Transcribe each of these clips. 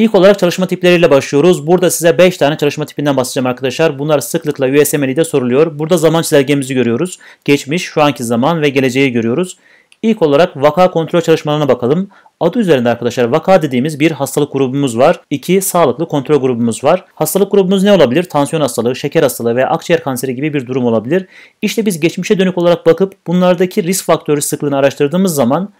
İlk olarak çalışma tipleriyle başlıyoruz. Burada size 5 tane çalışma tipinden bahsedeceğim arkadaşlar. Bunlar sıklıkla USMLE'de soruluyor. Burada zaman çizelgemizi görüyoruz. Geçmiş, şu anki zaman ve geleceği görüyoruz. İlk olarak vaka kontrol çalışmalarına bakalım. Adı üzerinde arkadaşlar vaka dediğimiz bir hastalık grubumuz var. İki sağlıklı kontrol grubumuz var. Hastalık grubumuz ne olabilir? Tansiyon hastalığı, şeker hastalığı veya akciğer kanseri gibi bir durum olabilir. İşte biz geçmişe dönük olarak bakıp bunlardaki risk faktörü sıklığını araştırdığımız zaman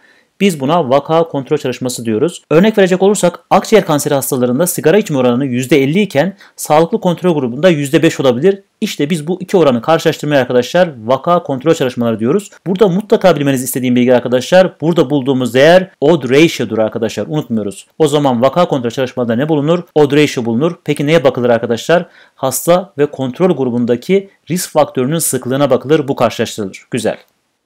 biz buna vaka kontrol çalışması diyoruz. Örnek verecek olursak akciğer kanseri hastalarında sigara içme oranı %50 iken sağlıklı kontrol grubunda %5 olabilir. İşte biz bu iki oranı karşılaştırmaya arkadaşlar vaka kontrol çalışmaları diyoruz. Burada mutlaka bilmenizi istediğim bilgi arkadaşlar burada bulduğumuz değer odd ratio'dur arkadaşlar unutmuyoruz. O zaman vaka kontrol çalışmalarında ne bulunur? Odd ratio bulunur. Peki neye bakılır arkadaşlar? Hasta ve kontrol grubundaki risk faktörünün sıklığına bakılır bu karşılaştırılır. Güzel.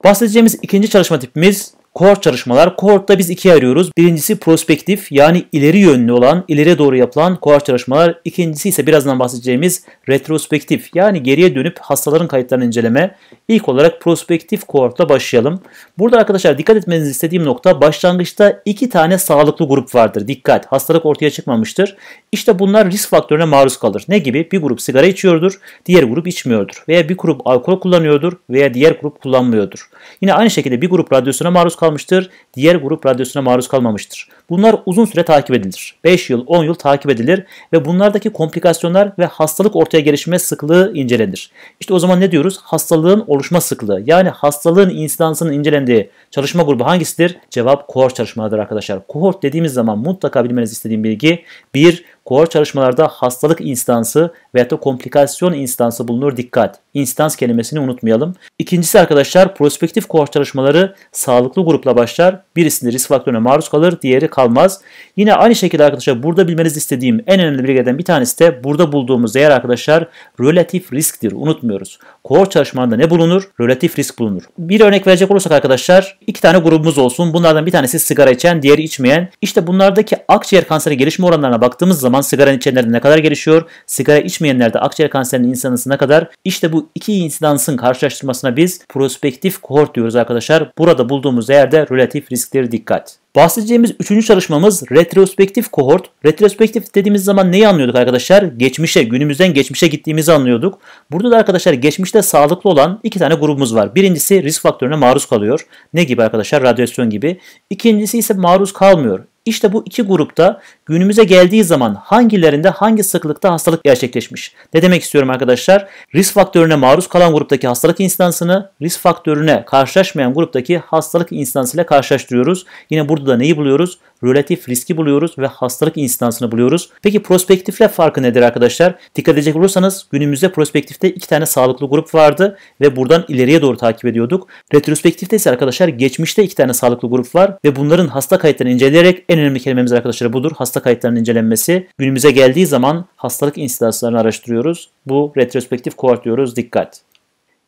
Bahsedeceğimiz ikinci çalışma tipimiz Kohort çalışmalar. Kohortta biz ikiye arıyoruz. Birincisi prospektif yani ileri yönlü olan, ileri doğru yapılan kohort çalışmalar. İkincisi ise birazdan bahsedeceğimiz retrospektif yani geriye dönüp hastaların kayıtlarını inceleme. İlk olarak prospektif kohortla başlayalım. Burada arkadaşlar dikkat etmenizi istediğim nokta başlangıçta iki tane sağlıklı grup vardır. Dikkat hastalık ortaya çıkmamıştır. İşte bunlar risk faktörüne maruz kalır. Ne gibi? Bir grup sigara içiyordur, diğer grup içmiyordur. Veya bir grup alkol kullanıyordur veya diğer grup kullanmıyordur. Yine aynı şekilde bir grup radyosuna maruz kalır kalmıştır. Diğer grup radyosuna maruz kalmamıştır. Bunlar uzun süre takip edilir. 5 yıl, 10 yıl takip edilir ve bunlardaki komplikasyonlar ve hastalık ortaya gelişme sıklığı incelenir. İşte o zaman ne diyoruz? Hastalığın oluşma sıklığı yani hastalığın insidansının incelendiği çalışma grubu hangisidir? Cevap kohort çalışmalarıdır arkadaşlar. Kohort dediğimiz zaman mutlaka bilmeniz istediğim bilgi bir Kohort çalışmalarda hastalık instansı veya da komplikasyon instansı bulunur. Dikkat! İnstans kelimesini unutmayalım. İkincisi arkadaşlar prospektif kohort çalışmaları sağlıklı grupla başlar. Birisinde risk faktörüne maruz kalır, diğeri kalmaz. Yine aynı şekilde arkadaşlar burada bilmeniz istediğim en önemli bilgilerden bir tanesi de burada bulduğumuz değer arkadaşlar relatif risktir. Unutmuyoruz. Core çalışmanda ne bulunur? Relatif risk bulunur. Bir örnek verecek olursak arkadaşlar iki tane grubumuz olsun. Bunlardan bir tanesi sigara içen, diğeri içmeyen. İşte bunlardaki akciğer kanseri gelişme oranlarına baktığımız zaman sigara içenlerde ne kadar gelişiyor? Sigara içmeyenlerde akciğer kanserinin insanısı ne kadar? İşte bu iki insidansın karşılaştırmasına biz prospektif kohort diyoruz arkadaşlar. Burada bulduğumuz değer de relatif riskleri dikkat. Bahsedeceğimiz üçüncü çalışmamız retrospektif kohort. Retrospektif dediğimiz zaman neyi anlıyorduk arkadaşlar? Geçmişe, günümüzden geçmişe gittiğimizi anlıyorduk. Burada da arkadaşlar geçmişte sağlıklı olan iki tane grubumuz var. Birincisi risk faktörüne maruz kalıyor. Ne gibi arkadaşlar? Radyasyon gibi. İkincisi ise maruz kalmıyor. İşte bu iki grupta günümüze geldiği zaman hangilerinde hangi sıklıkta hastalık gerçekleşmiş? Ne demek istiyorum arkadaşlar? Risk faktörüne maruz kalan gruptaki hastalık instansını risk faktörüne karşılaşmayan gruptaki hastalık instansıyla karşılaştırıyoruz. Yine burada da neyi buluyoruz? relatif riski buluyoruz ve hastalık instansını buluyoruz. Peki prospektifle farkı nedir arkadaşlar? Dikkat edecek olursanız günümüzde prospektifte iki tane sağlıklı grup vardı ve buradan ileriye doğru takip ediyorduk. Retrospektifte ise arkadaşlar geçmişte iki tane sağlıklı grup var ve bunların hasta kayıtlarını inceleyerek en önemli kelimemiz arkadaşlar budur. Hasta kayıtlarının incelenmesi. Günümüze geldiği zaman hastalık instanslarını araştırıyoruz. Bu retrospektif kohort diyoruz. Dikkat!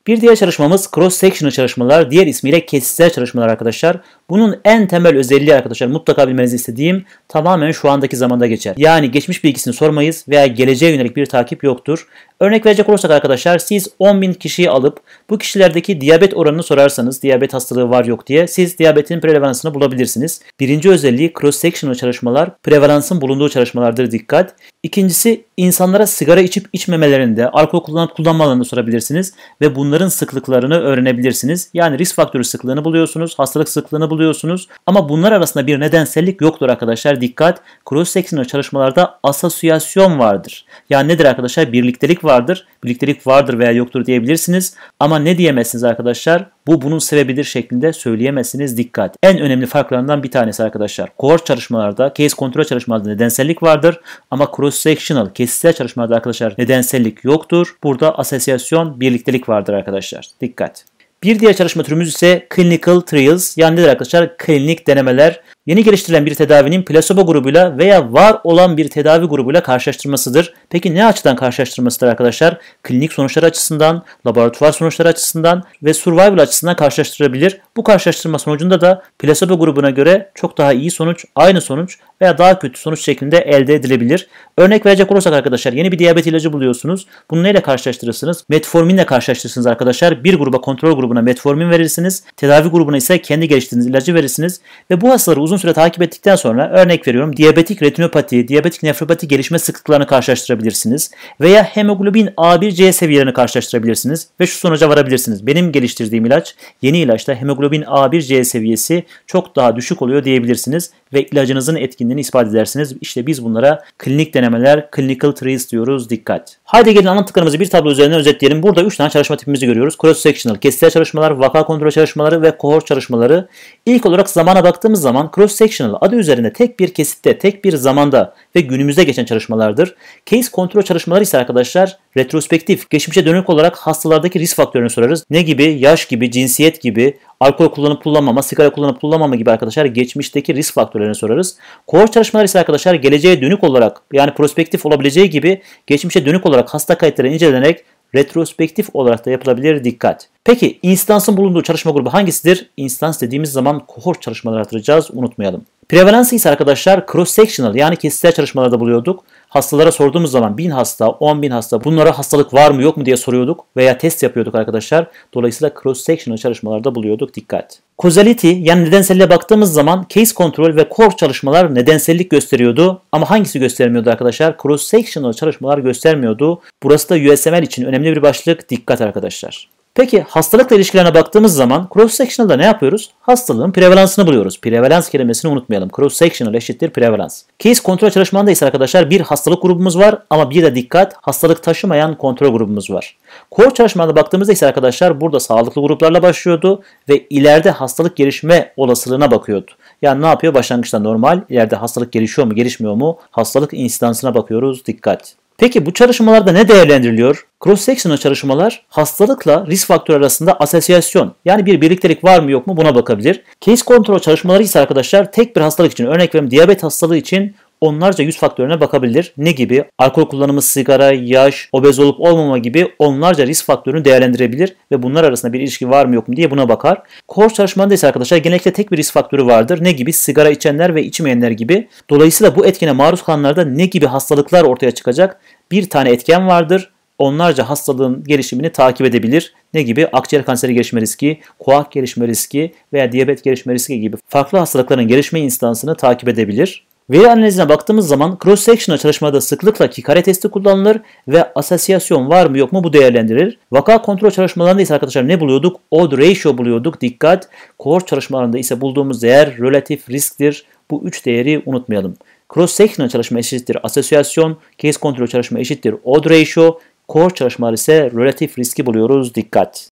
Bir diğer çalışmamız cross sectional çalışmalar, diğer ismiyle kesitsel çalışmalar arkadaşlar. Bunun en temel özelliği arkadaşlar mutlaka bilmenizi istediğim tamamen şu andaki zamanda geçer. Yani geçmiş bilgisini sormayız veya geleceğe yönelik bir takip yoktur. Örnek verecek olursak arkadaşlar siz 10.000 kişiyi alıp bu kişilerdeki diyabet oranını sorarsanız diyabet hastalığı var yok diye siz diyabetin prevalansını bulabilirsiniz. Birinci özelliği cross-sectional çalışmalar prevalansın bulunduğu çalışmalardır dikkat. İkincisi insanlara sigara içip içmemelerinde alkol kullanıp kullanmalarını sorabilirsiniz ve bunların sıklıklarını öğrenebilirsiniz. Yani risk faktörü sıklığını buluyorsunuz, hastalık sıklığını buluyorsunuz ama bunlar arasında bir nedensellik yoktur arkadaşlar dikkat. Cross-sectional çalışmalarda asosiyasyon vardır. Yani nedir arkadaşlar birliktelik vardır, birliktelik vardır veya yoktur diyebilirsiniz. Ama ne diyemezsiniz arkadaşlar? Bu bunun sebebidir şeklinde söyleyemezsiniz. Dikkat. En önemli farklarından bir tanesi arkadaşlar. Kohort çalışmalarda, case kontrol çalışmalarda nedensellik vardır. Ama cross sectional, kesitsel çalışmalarda arkadaşlar nedensellik yoktur. Burada asosyasyon, birliktelik vardır arkadaşlar. Dikkat. Bir diğer çalışma türümüz ise clinical trials yani nedir arkadaşlar? Klinik denemeler. Yeni geliştirilen bir tedavinin plasebo grubuyla veya var olan bir tedavi grubuyla karşılaştırmasıdır. Peki ne açıdan karşılaştırmasıdır arkadaşlar? Klinik sonuçlar açısından, laboratuvar sonuçları açısından ve survival açısından karşılaştırabilir. Bu karşılaştırma sonucunda da plasebo grubuna göre çok daha iyi sonuç, aynı sonuç veya daha kötü sonuç şeklinde elde edilebilir. Örnek verecek olursak arkadaşlar yeni bir diyabet ilacı buluyorsunuz. Bunu neyle karşılaştırırsınız? Metforminle karşılaştırırsınız arkadaşlar. Bir gruba kontrol grubuna metformin verirsiniz. Tedavi grubuna ise kendi geliştirdiğiniz ilacı verirsiniz. Ve bu hastaları uzun süre takip ettikten sonra örnek veriyorum diyabetik retinopati, diyabetik nefropati gelişme sıklıklarını karşılaştırabilirsiniz. Veya hemoglobin A1C seviyelerini karşılaştırabilirsiniz. Ve şu sonuca varabilirsiniz. Benim geliştirdiğim ilaç yeni ilaçta hemoglobin A1C seviyesi çok daha düşük oluyor diyebilirsiniz ve ilacınızın etkinliğini ispat edersiniz. İşte biz bunlara klinik denemeler, clinical trials diyoruz. Dikkat. Haydi gelin anlattıklarımızı bir tablo üzerinden özetleyelim. Burada 3 tane çalışma tipimizi görüyoruz. Cross-sectional, kesitsel çalışmalar, vaka kontrol çalışmaları ve kohort çalışmaları. İlk olarak zamana baktığımız zaman cross-sectional adı üzerinde tek bir kesitte, tek bir zamanda ve günümüzde geçen çalışmalardır. Case kontrol çalışmaları ise arkadaşlar Retrospektif, geçmişe dönük olarak hastalardaki risk faktörünü sorarız. Ne gibi? Yaş gibi, cinsiyet gibi, alkol kullanıp kullanmama, sigara kullanıp kullanmama gibi arkadaşlar geçmişteki risk faktörlerini sorarız. Kohort çalışmalar ise arkadaşlar geleceğe dönük olarak yani prospektif olabileceği gibi geçmişe dönük olarak hasta kayıtları incelenerek retrospektif olarak da yapılabilir dikkat. Peki instansın bulunduğu çalışma grubu hangisidir? İnstans dediğimiz zaman kohort çalışmaları hatırlayacağız unutmayalım. Prevalansı ise arkadaşlar cross-sectional yani kesitsel çalışmalarda buluyorduk hastalara sorduğumuz zaman 1000 hasta, 10 bin hasta bunlara hastalık var mı yok mu diye soruyorduk veya test yapıyorduk arkadaşlar. Dolayısıyla cross-sectional çalışmalarda buluyorduk. Dikkat. Causality yani nedenselliğe baktığımız zaman case control ve core çalışmalar nedensellik gösteriyordu. Ama hangisi göstermiyordu arkadaşlar? Cross-sectional çalışmalar göstermiyordu. Burası da USML için önemli bir başlık. Dikkat arkadaşlar. Peki hastalıkla ilişkilerine baktığımız zaman cross sectional'da ne yapıyoruz? Hastalığın prevalansını buluyoruz. Prevalans kelimesini unutmayalım. Cross sectional eşittir prevalans. Case kontrol çalışmanda ise arkadaşlar bir hastalık grubumuz var ama bir de dikkat hastalık taşımayan kontrol grubumuz var. Core çalışmanda baktığımızda ise arkadaşlar burada sağlıklı gruplarla başlıyordu ve ileride hastalık gelişme olasılığına bakıyordu. Yani ne yapıyor? Başlangıçta normal, ileride hastalık gelişiyor mu, gelişmiyor mu? Hastalık insidansına bakıyoruz. Dikkat. Peki bu çalışmalarda ne değerlendiriliyor? Cross-sectional çalışmalar hastalıkla risk faktörü arasında asosyasyon yani bir birliktelik var mı yok mu buna bakabilir. Case control çalışmaları ise arkadaşlar tek bir hastalık için örnek verim diyabet hastalığı için onlarca yüz faktörüne bakabilir. Ne gibi? Alkol kullanımı, sigara, yaş, obez olup olmama gibi onlarca risk faktörünü değerlendirebilir ve bunlar arasında bir ilişki var mı yok mu diye buna bakar. Kor çalışmanda ise arkadaşlar genellikle tek bir risk faktörü vardır. Ne gibi? Sigara içenler ve içmeyenler gibi. Dolayısıyla bu etkine maruz kalanlarda ne gibi hastalıklar ortaya çıkacak? Bir tane etken vardır onlarca hastalığın gelişimini takip edebilir. Ne gibi? Akciğer kanseri gelişme riski, kuak gelişme riski veya diyabet gelişme riski gibi farklı hastalıkların gelişme instansını takip edebilir. Veri analizine baktığımız zaman cross sectional çalışmada sıklıkla kikare testi kullanılır ve asosiyasyon var mı yok mu bu değerlendirilir. Vaka kontrol çalışmalarında ise arkadaşlar ne buluyorduk? Odd ratio buluyorduk. Dikkat. Cohort çalışmalarında ise bulduğumuz değer relatif risktir. Bu üç değeri unutmayalım. Cross sectional çalışma eşittir asosiyasyon, case kontrol çalışma eşittir odd ratio, cohort çalışmaları ise relatif riski buluyoruz. Dikkat.